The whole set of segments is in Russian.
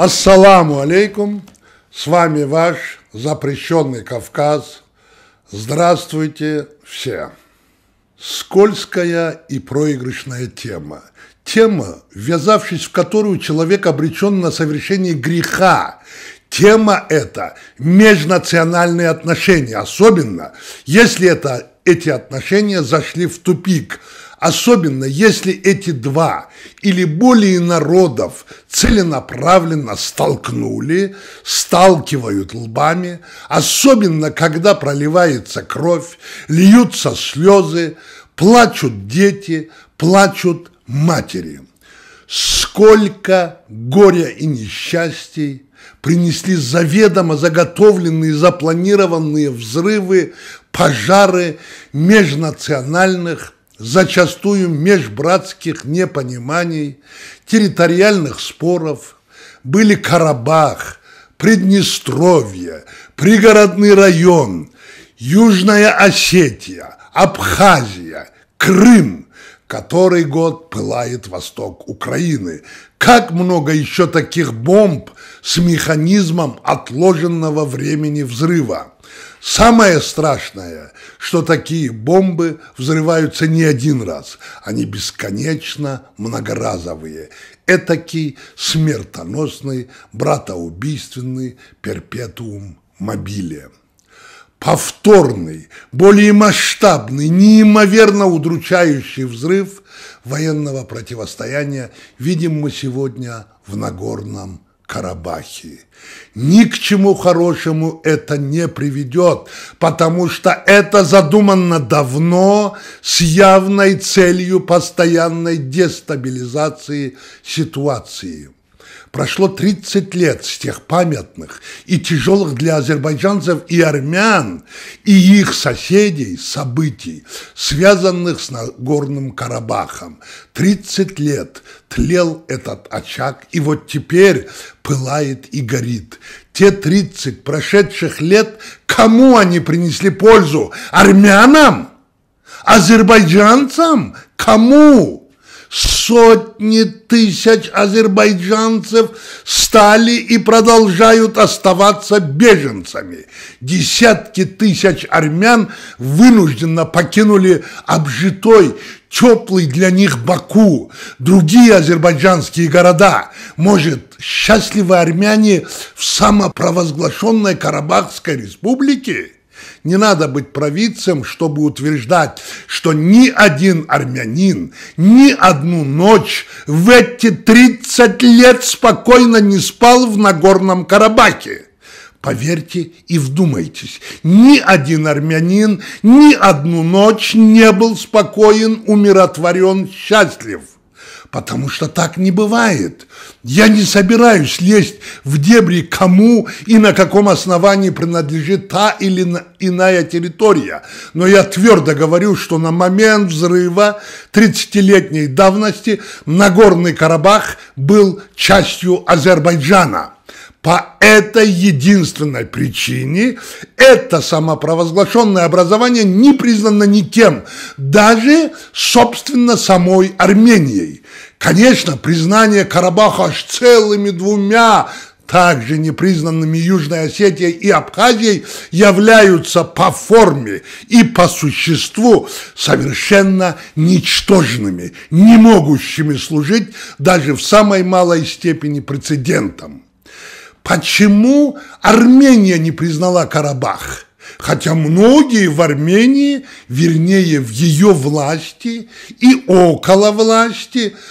Ассаламу алейкум, с вами ваш запрещенный Кавказ. Здравствуйте все. Скользкая и проигрышная тема. Тема, ввязавшись в которую человек обречен на совершение греха. Тема эта – межнациональные отношения, особенно если это, эти отношения зашли в тупик – особенно если эти два или более народов целенаправленно столкнули, сталкивают лбами, особенно когда проливается кровь, льются слезы, плачут дети, плачут матери. Сколько горя и несчастий принесли заведомо заготовленные, запланированные взрывы, пожары межнациональных зачастую межбратских непониманий, территориальных споров, были Карабах, Приднестровье, пригородный район, Южная Осетия, Абхазия, Крым, который год пылает восток Украины. Как много еще таких бомб с механизмом отложенного времени взрыва. Самое страшное, что такие бомбы взрываются не один раз, они бесконечно многоразовые. Этакий смертоносный, братоубийственный перпетуум мобилия повторный, более масштабный, неимоверно удручающий взрыв военного противостояния видим мы сегодня в Нагорном Карабахе. Ни к чему хорошему это не приведет, потому что это задумано давно с явной целью постоянной дестабилизации ситуации. Прошло 30 лет с тех памятных и тяжелых для азербайджанцев и армян, и их соседей событий, связанных с Нагорным Карабахом. 30 лет тлел этот очаг, и вот теперь пылает и горит. Те 30 прошедших лет, кому они принесли пользу? Армянам? Азербайджанцам? Кому? Сотни тысяч азербайджанцев стали и продолжают оставаться беженцами. Десятки тысяч армян вынужденно покинули обжитой, теплый для них Баку, другие азербайджанские города. Может, счастливы армяне в самопровозглашенной Карабахской республике? Не надо быть провидцем, чтобы утверждать, что ни один армянин ни одну ночь в эти 30 лет спокойно не спал в Нагорном Карабахе. Поверьте и вдумайтесь, ни один армянин ни одну ночь не был спокоен, умиротворен, счастлив – потому что так не бывает. Я не собираюсь лезть в дебри, кому и на каком основании принадлежит та или иная территория, но я твердо говорю, что на момент взрыва 30-летней давности Нагорный Карабах был частью Азербайджана. По этой единственной причине это самопровозглашенное образование не признано никем, даже, собственно, самой Арменией. Конечно, признание Карабаха аж целыми двумя также непризнанными Южной Осетией и Абхазией являются по форме и по существу совершенно ничтожными, не могущими служить даже в самой малой степени прецедентом. Почему Армения не признала Карабах? Хотя многие в Армении, вернее в ее власти и около власти –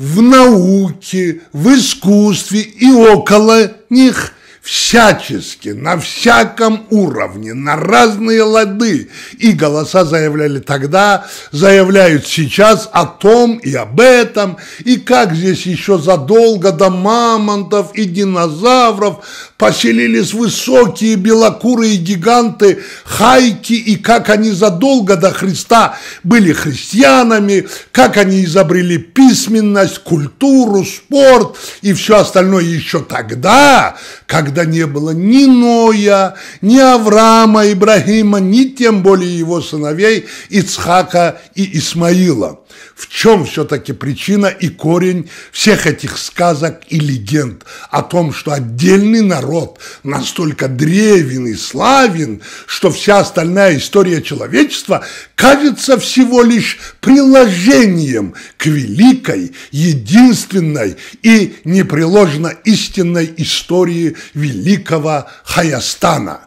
в науке, в искусстве и около них – всячески, на всяком уровне, на разные лады. И голоса заявляли тогда, заявляют сейчас о том и об этом, и как здесь еще задолго до мамонтов и динозавров поселились высокие белокурые гиганты хайки, и как они задолго до Христа были христианами, как они изобрели письменность, культуру, спорт и все остальное еще тогда, когда когда не было ни Ноя, ни Авраама, Ибрагима, ни тем более его сыновей Ицхака и Исмаила. В чем все-таки причина и корень всех этих сказок и легенд о том, что отдельный народ настолько древен и славен, что вся остальная история человечества кажется всего лишь приложением к великой, единственной и непреложно истинной истории великого Хаястана.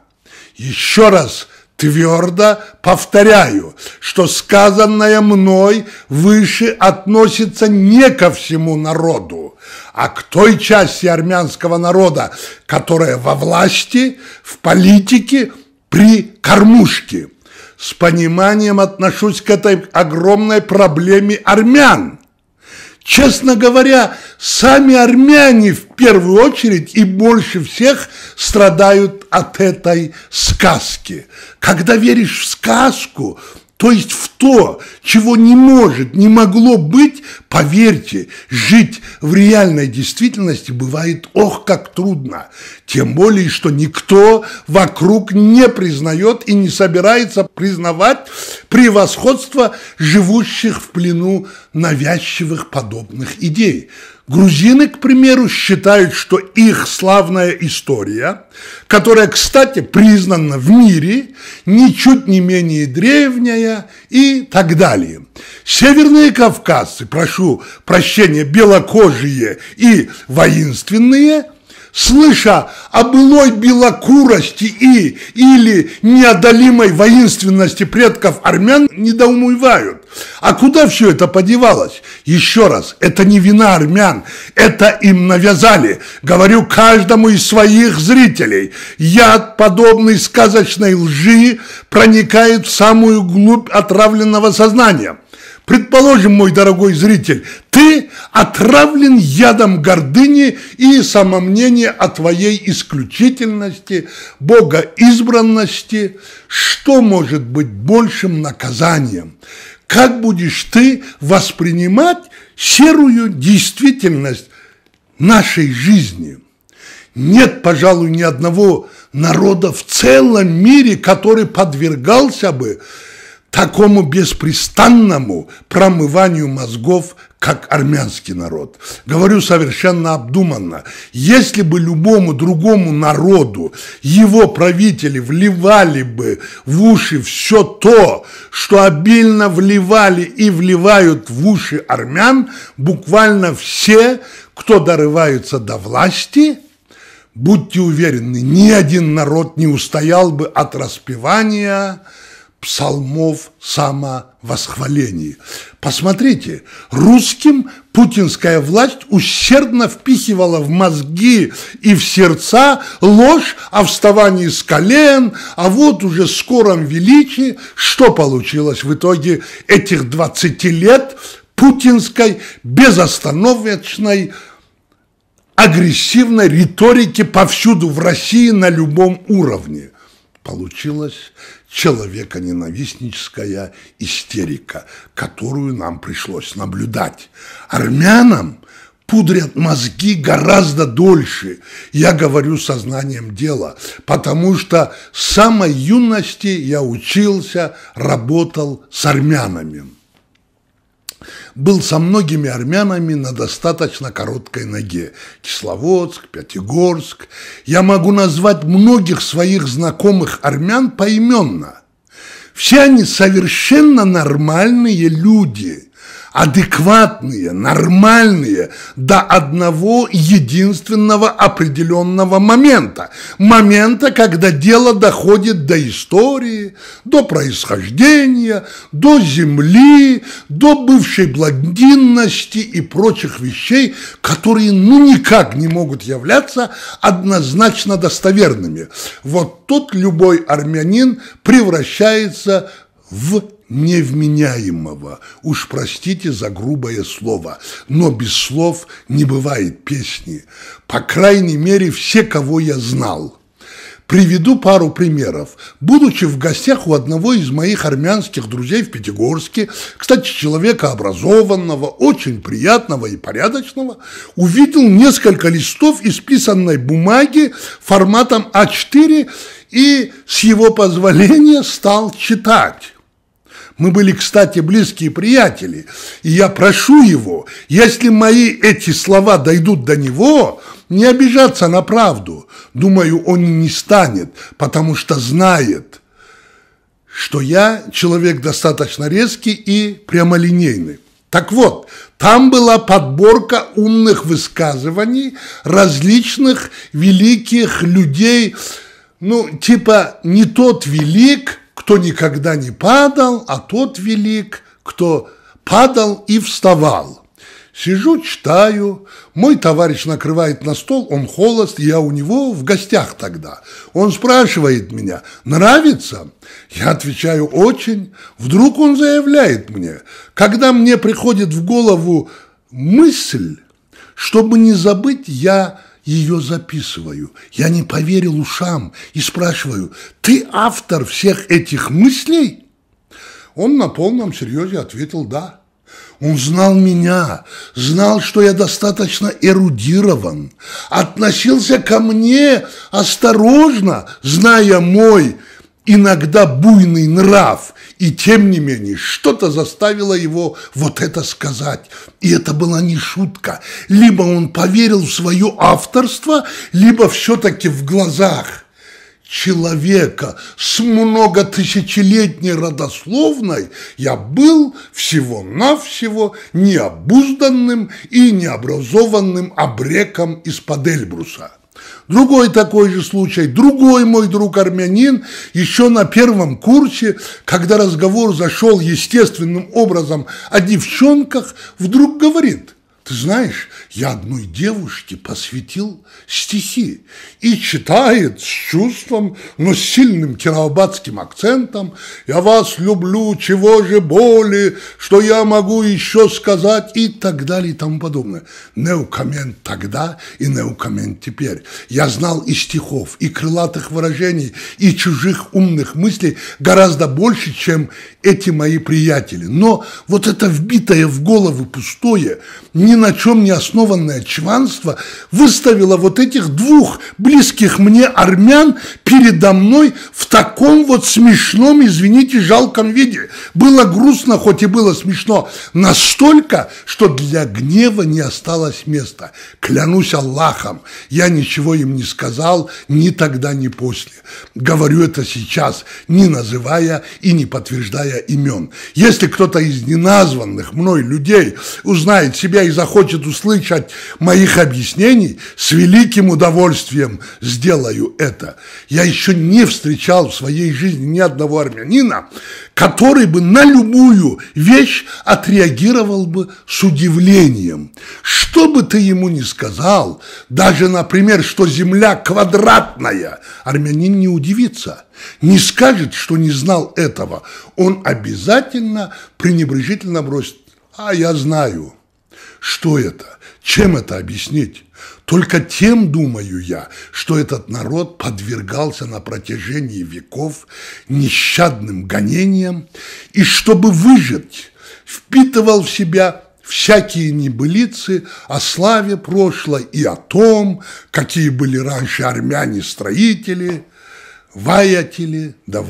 Еще раз твердо повторяю, что сказанное мной выше относится не ко всему народу, а к той части армянского народа, которая во власти, в политике, при кормушке. С пониманием отношусь к этой огромной проблеме армян – Честно говоря, сами армяне в первую очередь и больше всех страдают от этой сказки. Когда веришь в сказку, то есть в то, чего не может, не могло быть, Поверьте, жить в реальной действительности бывает ох как трудно. Тем более, что никто вокруг не признает и не собирается признавать превосходство живущих в плену навязчивых подобных идей. Грузины, к примеру, считают, что их славная история, которая, кстати, признана в мире, ничуть не менее древняя и так далее. Северные кавказцы, прошу прощения, белокожие и воинственные – слыша о былой белокурости и или неодолимой воинственности предков армян, недоумевают. А куда все это подевалось? Еще раз, это не вина армян, это им навязали. Говорю каждому из своих зрителей, яд подобной сказочной лжи проникает в самую глубь отравленного сознания – Предположим, мой дорогой зритель, ты отравлен ядом гордыни и самомнения о твоей исключительности, Бога избранности. Что может быть большим наказанием? Как будешь ты воспринимать серую действительность нашей жизни? Нет, пожалуй, ни одного народа в целом мире, который подвергался бы такому беспрестанному промыванию мозгов, как армянский народ. Говорю совершенно обдуманно. Если бы любому другому народу его правители вливали бы в уши все то, что обильно вливали и вливают в уши армян, буквально все, кто дорываются до власти – Будьте уверены, ни один народ не устоял бы от распевания псалмов самовосхвалений. Посмотрите, русским путинская власть усердно впихивала в мозги и в сердца ложь о вставании с колен, а вот уже скором величии, что получилось в итоге этих 20 лет путинской безостановочной агрессивной риторики повсюду в России на любом уровне. Получилось человеконенавистническая истерика, которую нам пришлось наблюдать. Армянам пудрят мозги гораздо дольше, я говорю сознанием дела, потому что с самой юности я учился, работал с армянами был со многими армянами на достаточно короткой ноге. Кисловодск, Пятигорск. Я могу назвать многих своих знакомых армян поименно. Все они совершенно нормальные люди – адекватные, нормальные до одного единственного определенного момента. Момента, когда дело доходит до истории, до происхождения, до земли, до бывшей блондинности и прочих вещей, которые ну никак не могут являться однозначно достоверными. Вот тут любой армянин превращается в невменяемого. Уж простите за грубое слово, но без слов не бывает песни. По крайней мере, все, кого я знал. Приведу пару примеров. Будучи в гостях у одного из моих армянских друзей в Пятигорске, кстати, человека образованного, очень приятного и порядочного, увидел несколько листов исписанной бумаги форматом А4 и с его позволения стал читать. Мы были, кстати, близкие приятели. И я прошу его, если мои эти слова дойдут до него, не обижаться на правду. Думаю, он не станет, потому что знает, что я человек достаточно резкий и прямолинейный. Так вот, там была подборка умных высказываний различных великих людей, ну, типа не тот велик – кто никогда не падал, а тот велик, кто падал и вставал. Сижу, читаю, мой товарищ накрывает на стол, он холост, я у него в гостях тогда. Он спрашивает меня, нравится? Я отвечаю, очень. Вдруг он заявляет мне, когда мне приходит в голову мысль, чтобы не забыть, я ее записываю. Я не поверил ушам и спрашиваю, ты автор всех этих мыслей? Он на полном серьезе ответил «да». Он знал меня, знал, что я достаточно эрудирован, относился ко мне осторожно, зная мой иногда буйный нрав, и тем не менее что-то заставило его вот это сказать. И это была не шутка. Либо он поверил в свое авторство, либо все-таки в глазах человека с многотысячелетней родословной я был всего-навсего необузданным и необразованным обреком из-под Эльбруса. Другой такой же случай, другой мой друг армянин, еще на первом курсе, когда разговор зашел естественным образом о девчонках, вдруг говорит – ты знаешь, я одной девушке посвятил стихи и читает с чувством, но с сильным кировабадским акцентом «Я вас люблю, чего же боли, что я могу еще сказать» и так далее и тому подобное. Неукомент тогда и неукомент теперь. Я знал и стихов, и крылатых выражений, и чужих умных мыслей гораздо больше, чем эти мои приятели. Но вот это вбитое в головы пустое, не ни на чем не основанное чванство выставило вот этих двух близких мне армян передо мной в таком вот смешном, извините, жалком виде. Было грустно, хоть и было смешно, настолько, что для гнева не осталось места. Клянусь Аллахом, я ничего им не сказал ни тогда, ни после. Говорю это сейчас, не называя и не подтверждая имен. Если кто-то из неназванных мной людей узнает себя из захочет услышать моих объяснений, с великим удовольствием сделаю это. Я еще не встречал в своей жизни ни одного армянина, который бы на любую вещь отреагировал бы с удивлением. Что бы ты ему ни сказал, даже, например, что земля квадратная, армянин не удивится, не скажет, что не знал этого. Он обязательно пренебрежительно бросит. А я знаю. Что это? Чем это объяснить? Только тем, думаю я, что этот народ подвергался на протяжении веков нещадным гонениям и, чтобы выжить, впитывал в себя всякие небылицы о славе прошлой и о том, какие были раньше армяне-строители, ваятели да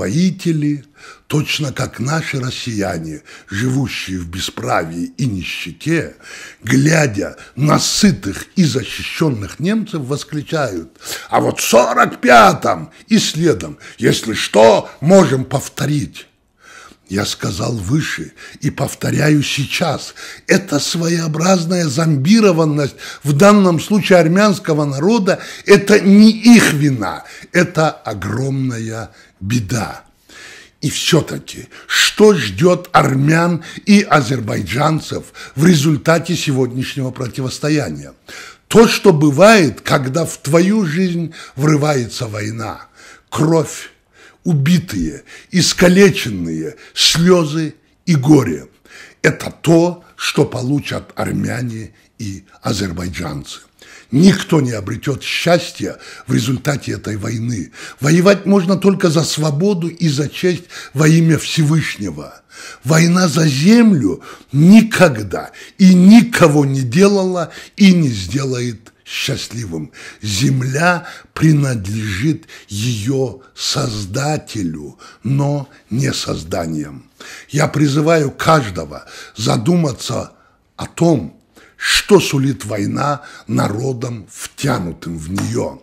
точно как наши россияне, живущие в бесправии и нищете, глядя на сытых и защищенных немцев, восклицают, а вот в 45-м и следом, если что, можем повторить. Я сказал выше и повторяю сейчас, это своеобразная зомбированность в данном случае армянского народа, это не их вина, это огромная беда. И все-таки, что ждет армян и азербайджанцев в результате сегодняшнего противостояния? То, что бывает, когда в твою жизнь врывается война, кровь, убитые, искалеченные, слезы и горе. Это то, что получат армяне и азербайджанцы. Никто не обретет счастья в результате этой войны. Воевать можно только за свободу и за честь во имя Всевышнего. Война за землю никогда и никого не делала и не сделает счастливым. Земля принадлежит ее создателю, но не созданием. Я призываю каждого задуматься о том, что сулит война народам, втянутым в нее.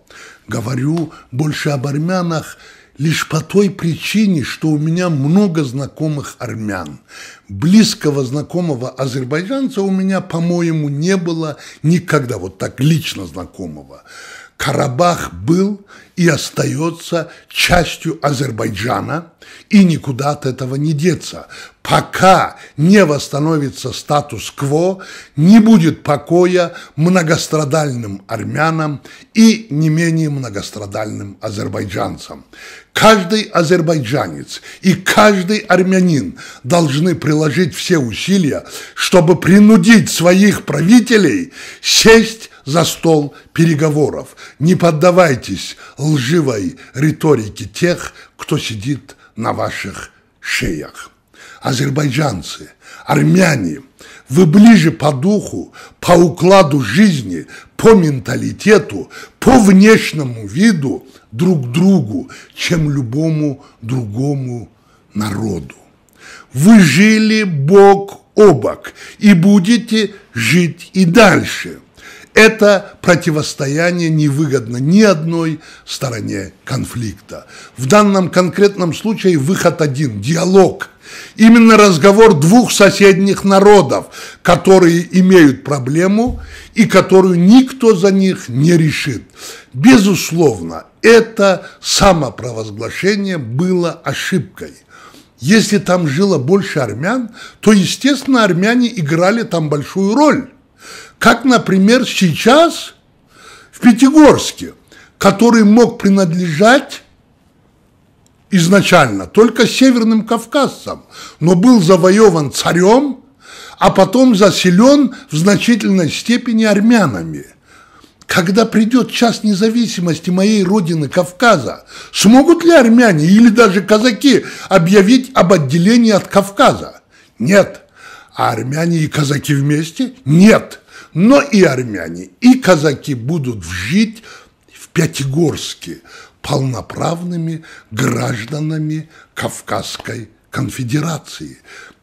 Говорю больше об армянах лишь по той причине, что у меня много знакомых армян. Близкого знакомого азербайджанца у меня, по-моему, не было никогда, вот так лично знакомого. Карабах был и остается частью Азербайджана, и никуда от этого не деться. Пока не восстановится статус-кво, не будет покоя многострадальным армянам и не менее многострадальным азербайджанцам. Каждый азербайджанец и каждый армянин должны приложить все усилия, чтобы принудить своих правителей сесть за стол переговоров. Не поддавайтесь лживой риторике тех, кто сидит на ваших шеях. Азербайджанцы, армяне, вы ближе по духу, по укладу жизни, по менталитету, по внешнему виду друг другу, чем любому другому народу. Вы жили бок о бок и будете жить и дальше – это противостояние невыгодно ни одной стороне конфликта. В данном конкретном случае выход один – диалог. Именно разговор двух соседних народов, которые имеют проблему и которую никто за них не решит. Безусловно, это самопровозглашение было ошибкой – если там жило больше армян, то, естественно, армяне играли там большую роль. Как, например, сейчас в Пятигорске, который мог принадлежать изначально только северным кавказцам, но был завоеван царем, а потом заселен в значительной степени армянами. Когда придет час независимости моей родины Кавказа, смогут ли армяне или даже казаки объявить об отделении от Кавказа? Нет. А армяне и казаки вместе? Нет но и армяне, и казаки будут жить в Пятигорске полноправными гражданами Кавказской конфедерации.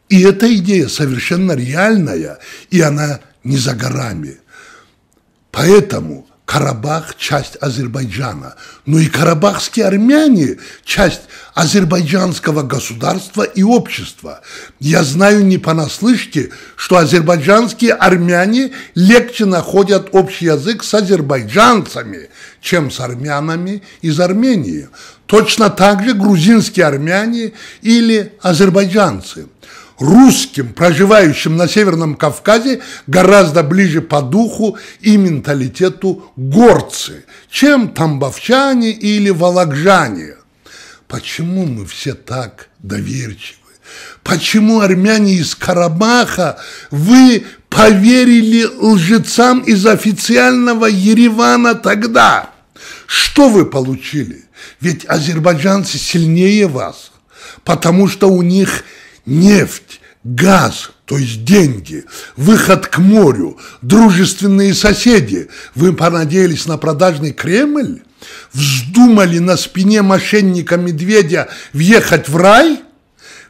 И эта идея совершенно реальная, и она не за горами. Поэтому Карабах – часть Азербайджана. Но ну и карабахские армяне – часть азербайджанского государства и общества. Я знаю не понаслышке, что азербайджанские армяне легче находят общий язык с азербайджанцами, чем с армянами из Армении. Точно так же грузинские армяне или азербайджанцы – русским, проживающим на Северном Кавказе, гораздо ближе по духу и менталитету горцы, чем тамбовчане или вологжане. Почему мы все так доверчивы? Почему армяне из Карабаха вы поверили лжецам из официального Еревана тогда? Что вы получили? Ведь азербайджанцы сильнее вас, потому что у них нефть, газ, то есть деньги, выход к морю, дружественные соседи. Вы понадеялись на продажный Кремль? Вздумали на спине мошенника-медведя въехать в рай –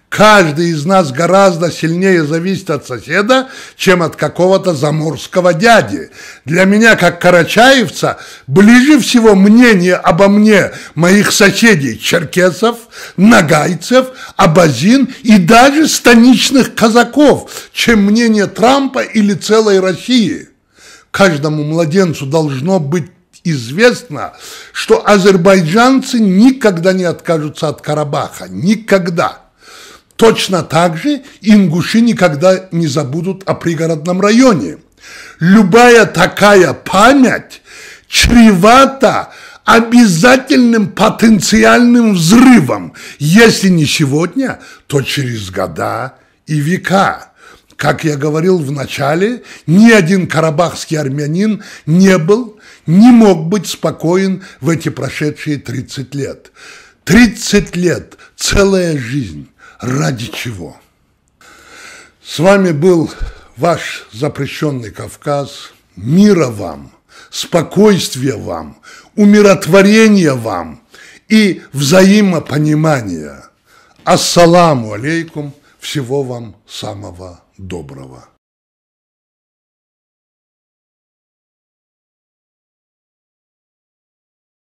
Каждый из нас гораздо сильнее зависит от соседа, чем от какого-то заморского дяди. Для меня, как карачаевца, ближе всего мнение обо мне моих соседей черкесов, нагайцев, абазин и даже станичных казаков, чем мнение Трампа или целой России. Каждому младенцу должно быть известно, что азербайджанцы никогда не откажутся от Карабаха. Никогда. Точно так же ингуши никогда не забудут о пригородном районе. Любая такая память чревата обязательным потенциальным взрывом, если не сегодня, то через года и века. Как я говорил в начале, ни один карабахский армянин не был, не мог быть спокоен в эти прошедшие 30 лет. 30 лет, целая жизнь ради чего. С вами был ваш запрещенный Кавказ. Мира вам, спокойствия вам, умиротворения вам и взаимопонимания. Ассаламу алейкум. Всего вам самого доброго.